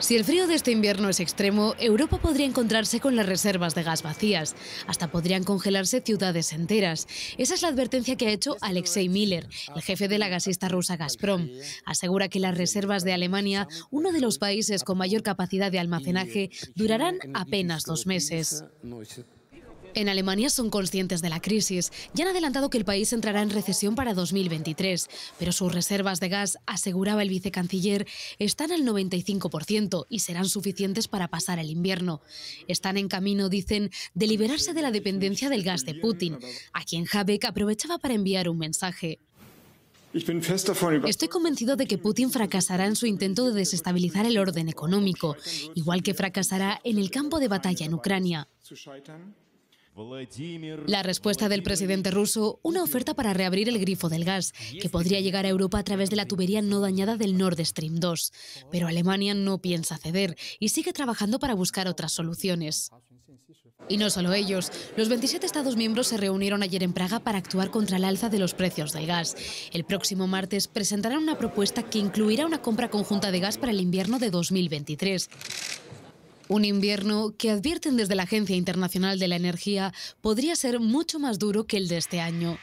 Si el frío de este invierno es extremo, Europa podría encontrarse con las reservas de gas vacías. Hasta podrían congelarse ciudades enteras. Esa es la advertencia que ha hecho Alexei Miller, el jefe de la gasista rusa Gazprom. Asegura que las reservas de Alemania, uno de los países con mayor capacidad de almacenaje, durarán apenas dos meses. En Alemania son conscientes de la crisis Ya han adelantado que el país entrará en recesión para 2023, pero sus reservas de gas, aseguraba el vicecanciller, están al 95% y serán suficientes para pasar el invierno. Están en camino, dicen, de liberarse de la dependencia del gas de Putin, a quien Habeck aprovechaba para enviar un mensaje. Estoy convencido de que Putin fracasará en su intento de desestabilizar el orden económico, igual que fracasará en el campo de batalla en Ucrania. La respuesta del presidente ruso, una oferta para reabrir el grifo del gas, que podría llegar a Europa a través de la tubería no dañada del Nord Stream 2. Pero Alemania no piensa ceder y sigue trabajando para buscar otras soluciones. Y no solo ellos, los 27 Estados miembros se reunieron ayer en Praga para actuar contra el alza de los precios del gas. El próximo martes presentarán una propuesta que incluirá una compra conjunta de gas para el invierno de 2023. Un invierno que advierten desde la Agencia Internacional de la Energía podría ser mucho más duro que el de este año.